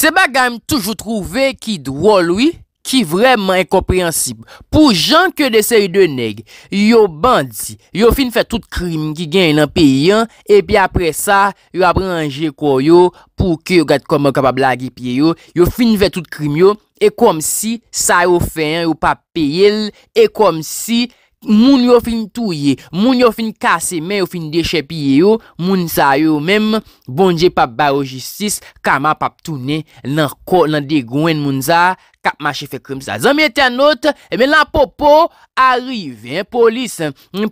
Se baga m toujou trouve ki drou loui, ki vreman ekoprensib. Pou jan ke dese yon deneg, yon bandi, yon fin fe tout krim ki gen yon peyen, epi apre sa, yon apre anje kou yo pou ki yon gade kouman kaba blagi piye yo, yon fin fe tout krim yo, e kom si sa yon feyen, yon pa peyen, e kom si... Moun yo fin touye, moun yo fin kase men yo fin deche piye yo, moun sa yo menm, bonje pap ba yo jistis, kama pap toune, nan de gwen moun sa, kap ma che fe krem sa. Zan mwen te anot, mwen eh la popo, arrive, polis,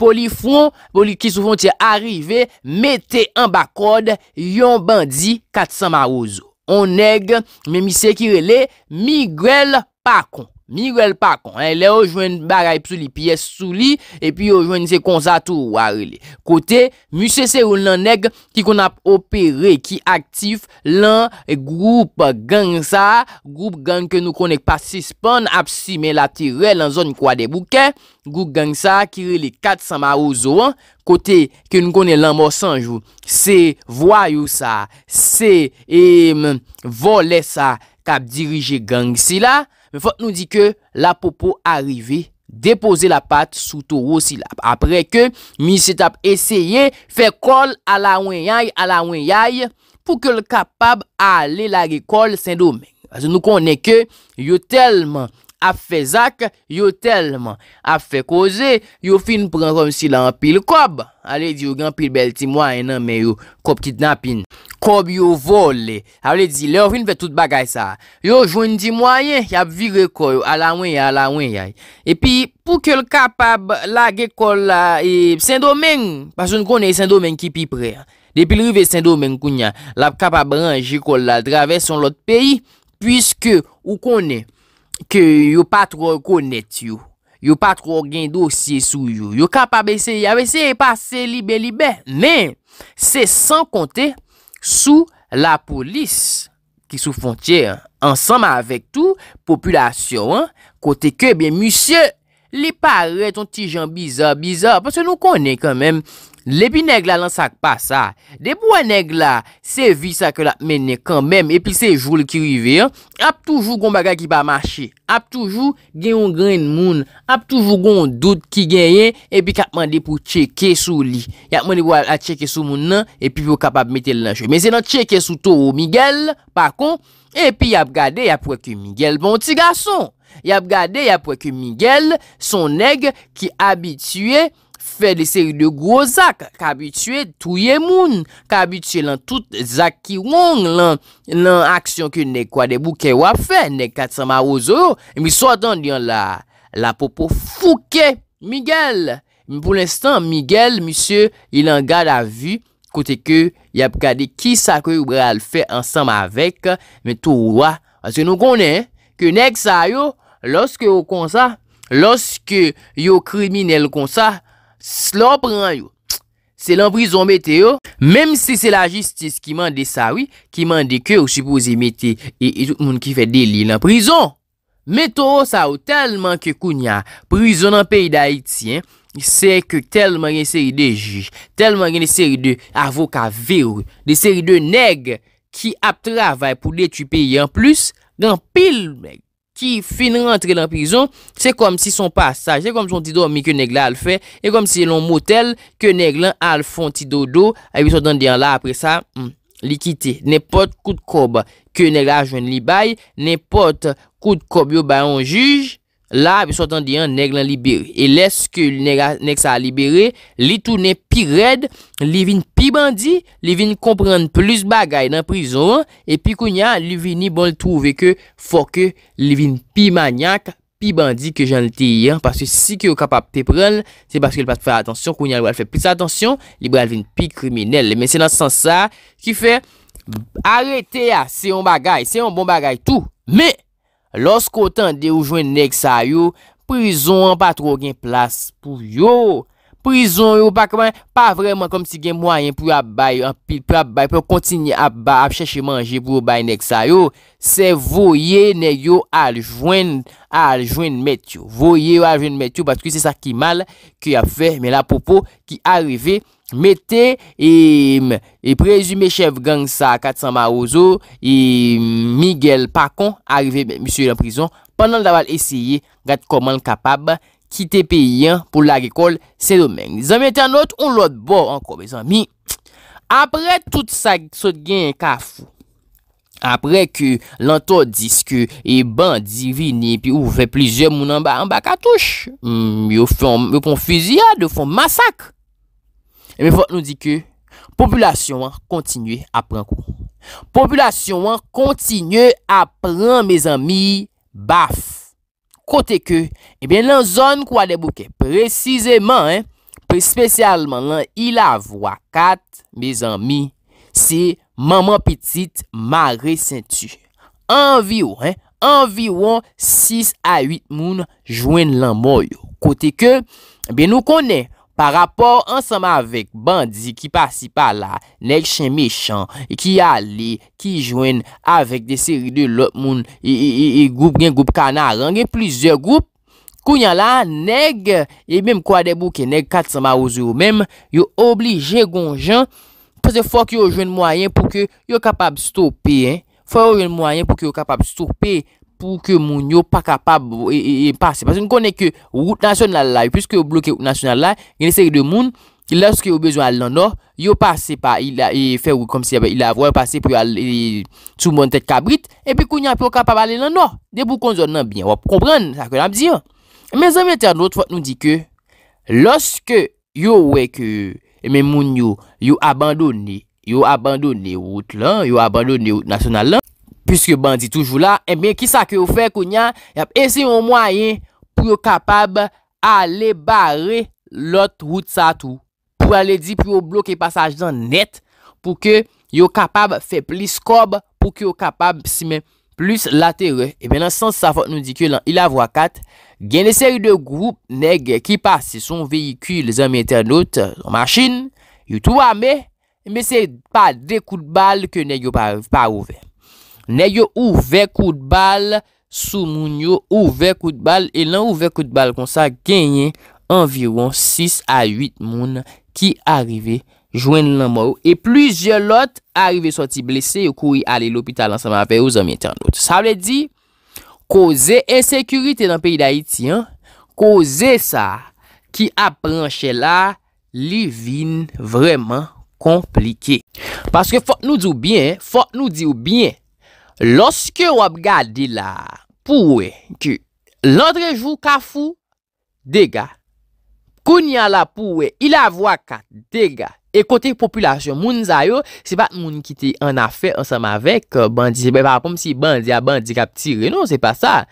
polifon, poli ki sou fon te arrive, mwen te an bakod, yon bandi katsan ma ouzo. On neg, mwen mi se kirele, mi grel pakon. Mirel pakon, le ojwen bagay psu li piyes sou li, epi ojwen se konzato ou a rele. Kote, musese ou lan neg ki kon ap opere ki aktif lan group gang sa, group gang ke nou konek pasispan ap si melatire lan zon kwa de bouken, group gang sa ki rele kat samarou zo an. Kote, ke nou konek lan monsanjou, se voyou sa, se e mm, volè sa kap dirije gang si la, Me fote nou di ke la popo arive depose la pat sou touro silap. Apre ke mi se tap eseye fe kol ala ouen yae ala ouen yae pou ke l kapab a ale la gekol sen do men. Ase nou konen ke yo telman. ap fe zak yo telman, ap fe koze, yo fin pran romsi non, la an pil kob, ale di yo gen pil bel ti mwa enan men yo, kob ki dna pin, kob yo vole, ale di le ofin fe tout bagay sa, yo joun di mwa en, yap vir reko yo, ala mwen ya, ala mwen ya, epi pou ke l kapab la ge kol la, e Saint-Domingue, pasoun konen Saint-Domingue ki pi pre, depi l rive Saint-Domingue kounya, la kapab rangi kol la, traves son lot peyi, pwiske ou konen, Ke yon pa tro konet yon, yon pa tro gen dosye sou yon, yon ka pa bese yon, yon pa se libe libe, men, se san konte sou la polis, ki sou fontye, ansanm avek tou, populasyon, kote ke, ben, musye, li pare ton ti jan bizar, bizar, parce nou konen kanmen, Lepi neg la lan sak pa sa. De pou an neg la, se vi sa ke la menen kanmem, epi se joul ki rive, ap toujou goun baga ki pa mache, ap toujou genyon geny moun, ap toujou goun dout ki genyen, epi kap mandi pou cheke sou li. Yak mouni wala a cheke sou moun nan, epi pou kap ap metel lanjou. Men se nan cheke sou tou ou Miguel, pa kon, epi yap gade yap weke Miguel. Bon ti gason, yap gade yap weke Miguel, son neg ki abitue, Fè de seri de grozak. K'abitue touye moun. K'abitue lan tout zak ki wong. Lan l'an aksyon ke ne kwa de bouke wap fè. Ne kat sama ozo. Mi sotan diyan la popo fouke. Miguel. Mi pou l'instant, Miguel, misye, il an gade a vi. Kote ke yap gade ki sakwe ou gade al fè ansam avek. Me tou wwa. Se nou konen, ke nek sa yo. Lorske yo konsa. Lorske yo krimine l konsa. Slop ran yo, se lan prison mette yo, menm se se la jistis ki mande sawi, ki mande ke ou supouze mette, e, e tout moun ki fe deli lan prison. Metto ou sa ou, telman ke kounya, prisonan peyi da iti, se ke telman gen seri de jish, telman gen seri de avoka veru, de seri de neg, ki ap travay pou de tu peyi an plus, nan pil meg. fin rentre lan prison, se kom si son pasaj, se kom son ti do mi ke neg la al fe e kom si e lon motel ke neg la al fon ti do do a yon so dan diyan la apre sa hmm, li kite, ne pot kout kob ke neg la jwen li bay, ne pot kout kob yo bayon juj La, bi sotan diyan, neg lan libiri. E leske li neg sa libiri, li tou nen pi red, li vin pi bandi, li vin komprenn plus bagay nan prizon. E pi kounya, li vin ni bon l'trouve ke fokke, li vin pi manyak, pi bandi ke jan l'ti yon. Paske si ki yo kapap te prel, se baske li pat fè atensyon, kounya li wèl fè pis atensyon, li wèl vin pi krimenel. Men se nan sens sa, ki fè, arete ya, se yon bagay, se yon bon bagay tou, men! Lorsk o tan de ou jwen nek sa yo, prizon an pa tro gen plas pou yo. Prizon yo pa koman, pa vreman konm si gen mwayen pou ap bay, pou ap bay, pou ap kontinye ap ba ap chèche manje pou ap bay nek sa yo. Se voye ne yo al jwen, al jwen met yo. Voye yo al jwen met yo, batu ki se sa ki mal ki a fè, me la popo ki a rivey. Mete, e prezume chef gang sa, Katsamba Ozo, e Miguel Pacon, arive msye yon prison, panan daval eseye, gat koman kapab, kite pe yon pou la rekol se domen. Zanmete anot, ou lot bo, anko, bezan mi. Apre tout sa, sot gen ka fou. Apre ke lantot diske, e ban divini, pi ou fe plizye mounan ba, an ba katouche. Yo hmm, fon, yo fon fizya, yo fon masak. E eh mwen fote nou di ke, Populasyon an kontinye apren kou. Populasyon an kontinye apren, Me zanmi, Baf. Kote ke, E eh ben lan zon kou ade bouke, Preziseman, Prezispesyalman lan, Il avwa kat, Me zanmi, Se maman pitit, Mare sentu. Anvi ou, Anvi ou, 6 a 8 moun, Jwen lan mou yo. Kote ke, E eh ben nou konen, Par rapor ansama vek bandi ki pasi pa la, neg chen mechan, ki yale, ki jwen avèk de seri de lot moun, e goup gen goup kanarang, e plizèr goup, kou nyan la, neg, e mèm kwa debou ke neg kat sama ouze ou mèm, yo oblije gonjan, pou se fòk yo jwen mwayen pou ke yo kapab stopè, fòk yo jwen mwayen pou ke yo kapab stopè. pou ke moun yo pa kapab e pase. Mwen konen ke route nasyonal la, e pwiske yo bloke route nasyonal la, gen esek de moun, ki lanske yo bezwa al nan or, yo pase pa, e fe ou komse, il avwa pase pou yo al sou moun tet kabrit, e pi kou nyan pou yo kapab al nan or. De eh pou konzon nan bine, wap, kompran, sa kwen ap zyon. Men zan mwen te anot, wot nou di ke, lanske yo wek, men moun yo, yo abandoni, yo abandoni route la, yo abandoni route nasyonal la, Piske bandi toujou la Emen eh ki sa ke ou fe kounya Ese yon mwayen pou yo kapab Ale bare lot wout sa tou Pou ale di pou yo bloke pasaj dan net Pou ke yo kapab Fe plis kob Pou ke yo kapab simen plis latere Emen eh ansan sa fote nou di ke lan Il avwa kat Gen eseri de group neg ki pase Son vehikul zanm internot Yotou ame Emen se pa de kout bal Ke neg yo pa ouve Ne yo ouve kout bal sou moun yo ouve kout bal E lan ouve kout bal kon sa genye Environ 6 a 8 moun ki arive jwen nan moro E plujye lot arive soti blese Yo koui ale l'opital ansama apè ou zami internet Sa wle di Koze ensekurite nan peyi da iti Koze sa ki aprenche la Li vin vreman komplike Paske fok nou di ou bien Fok nou di ou bien Lorske wap ga di la pouwe ki landre jou ka fou, dega. Koun yan la pouwe, ila vwa ka, dega. E kote populasyon moun zayo, se pa moun ki te an afe ansam avek euh, bandi. Se pa apom si bandi a bandi kap tire, non se pa sa.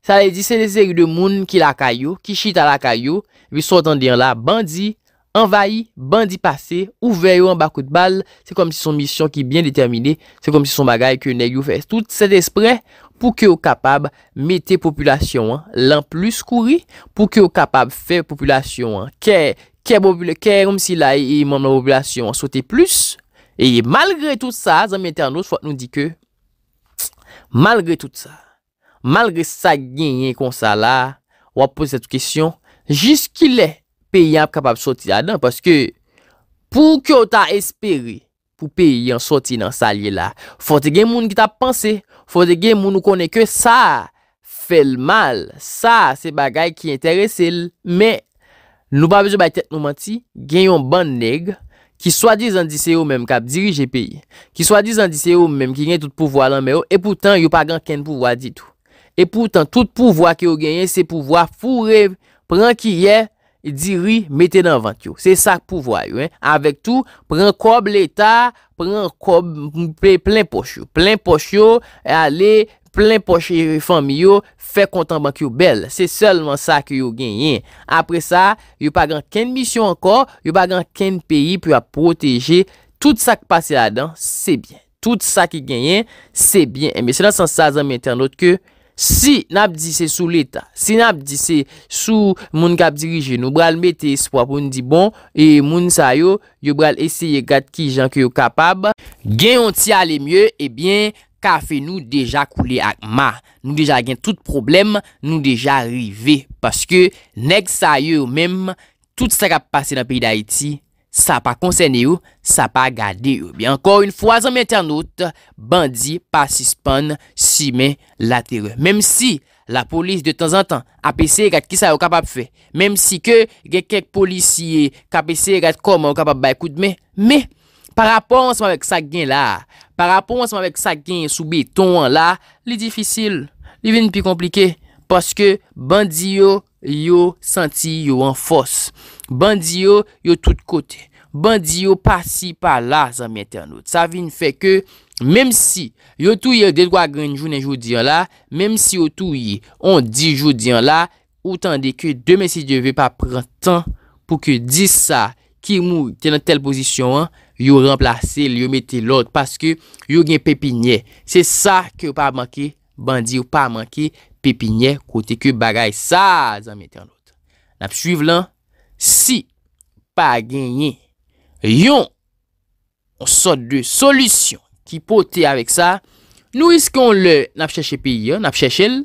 Sa le di se nezegi de moun ki la kayo, ki chita la kayo, vi sotan di an la bandi. Envayi, bandi pase, ouvey ou en bakou de bal Se kom si son misyon ki bien determine Se kom si son bagay ke negyou fese Tout se despre pou ke ou kapab Mete popoulasyon Lan plus kouri pou ke ou kapab Fe popoulasyon Ke oumsi la e imanon popoulasyon Sote plus E malgre tout sa, zanmete anot fote nou di ke Malgre tout sa Malgre sa genye Kon sa la Ou ap pose setu kesyon Jis ki le pe yon ap kapap soti la dan, paske pou ki yo ta espere, pou pe yon soti nan salye la, fote gen moun ki ta panse, fote gen moun nou kone ke sa, fel mal, sa se bagay ki enterese l, men nou pa bezo bay tet nou manti, gen yon ban neg, ki swa dizan dise yo menm kap dirije pe, ki swa dizan dise yo menm ki gen tout pouvo alan menm, e poutan yo pa gen ken pouvo a ditou, e poutan tout pouvo a ki yo genye, se pouvo a fure, pran ki yon, Di ri, mette dan vant yo. Se sa pou vwa yo. Awek tou, pren kob l'Etat, pren kob, plen poch yo. Plen poch yo, ale, plen poch yo, reform yo, fe kontan bank yo bel. Se selman sa ki yo genyen. Apre sa, yo pa gan ken misyon ankor, yo pa gan ken peyi pou a proteje. Tout sa ki pase la dan, se bien. Tout sa ki genyen, se bien. Eme, se nan sansazan me internot ke... Si nap di se sou leta, si nap di se sou moun kap dirije, nou bral mette espwa pou nou di bon, e moun sa yo, yo bral eseye gat ki jan ki yo kapab, gen yon ti ale mye, ebyen, ka fe nou deja koule ak ma. Nou deja gen tout problem, nou deja rive, paske neg sa yo menm, tout sa kap pase nan peyi da iti. Sa pa konseyne ou, sa pa gade ou. Bi ankor yon fwa zon mwen ternout, bandi pa sispon si men la tere. Mem si la polis de tan zan tan apese gade ki sa yo kapap fe. Mem si ke ge kek polisye kapese gade koman yo kapap bay kout men. Men, pa raponsman vek sa gen la, pa raponsman vek sa gen soubeton la, li difisil, li vin pi komplike, paske bandi yo, Yo senti yo an fos Bandi yo yo tout kote Bandi yo pasi pa la Zan mette anot Sa vin fe ke Mem si yo touye Dekwa genjou nen jou diyan la Mem si yo touye On di jou diyan la Ou tende ke Deme si diyo ve pa pran tan Pou ke di sa Ki mou tenen tel pozisyon an Yo remplase Yo mette lout Paske yo gen pepinye Se sa ke yo pa manke Bandi yo pa manke pepi nye kote ke bagay sa zanmete anot. Nap suiv lan, si pa genye yon on sot de solusyon ki pote avek sa, nou is kon le nap chache peyi an, nap chache el,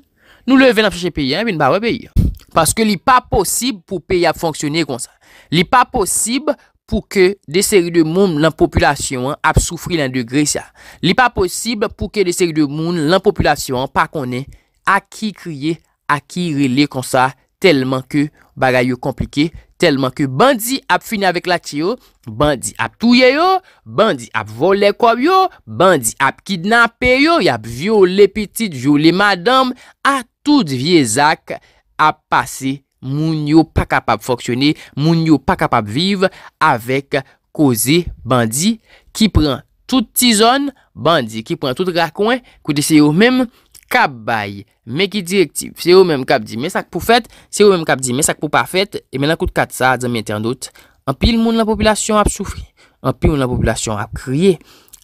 nou leve nap chache peyi an, men barwe peyi an. Paske li pa posib pou peyi ap fonksyone kon sa. Li pa posib pou ke de seri de moun lan populasyon ap soufri lan degre sa. Li pa posib pou ke de seri de moun lan populasyon pa konen genye. A ki kriye, a ki rile kon sa, telman ke bagay yo komplike, telman ke bandi ap fina vek la tiyo, bandi ap touye yo, bandi ap vole kwa yo, bandi ap kidnape yo, yap vyo le petite, vyo le madame, a tout viezak ap pase, moun yo pa kapab foksyone, moun yo pa kapab vive, avek koze bandi ki pran tout ti zon, bandi ki pran tout rakwen, kou de se yo mem, Kabay, meki direktiv, se yo menm kap di men sak pou fèt, se yo menm kap di men sak pou pa fèt, e men akout kat sa, zanmye ternot, anpil moun la populasyon ap soufri, anpil moun la populasyon ap kriye,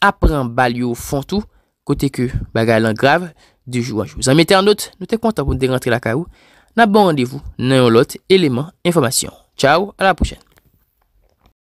apren balyo fon tou, kote ke bagay lan grav, di jou anjou. Zanmye ternot, nou te konta pou de rentre la karou, nan bon randevou, nan yon lot, eleman, informasyon. Ciao, ala pou chen.